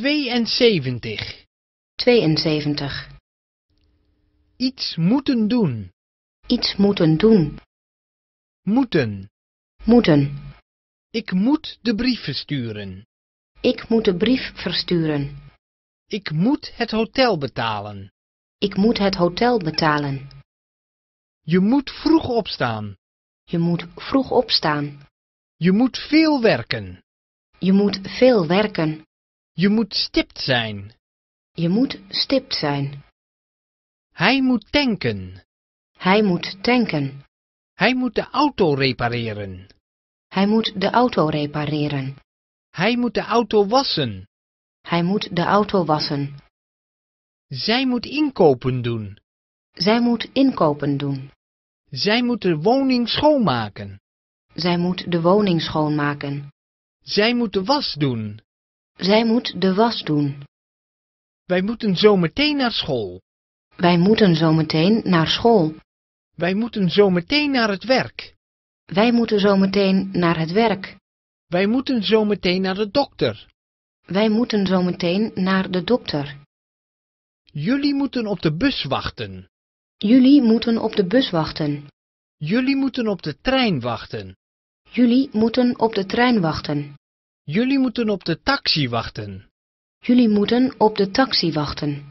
72. 72. Iets moeten doen. Iets moeten doen. Moeten. Moeten. Ik moet de brief versturen. Ik moet de brief versturen. Ik moet het hotel betalen. Ik moet het hotel betalen. Je moet vroeg opstaan. Je moet vroeg opstaan. Je moet veel werken. Je moet veel werken. Je moet stipt zijn. Je moet stipt zijn. Hij moet tanken. Hij moet tanken. Hij moet de auto repareren. Hij moet de auto repareren. Hij moet de auto wassen. Hij moet de auto wassen. Zij moet inkopen doen. Zij moet inkopen doen. Zij moet de woning schoonmaken. Zij moet de woning schoonmaken. Zij moet de was doen. Zij moet de was doen. Wij moeten zo meteen naar school. Wij moeten zo meteen naar school. Wij moeten zo meteen naar het werk. Wij moeten zo meteen naar het werk. Wij moeten zo meteen naar de dokter. Wij moeten zo meteen naar de dokter. Jullie moeten op de bus wachten. Jullie moeten op de bus wachten. Jullie moeten op de trein wachten. Jullie moeten op de trein wachten. Jullie moeten op de taxi wachten. Jullie moeten op de taxi wachten.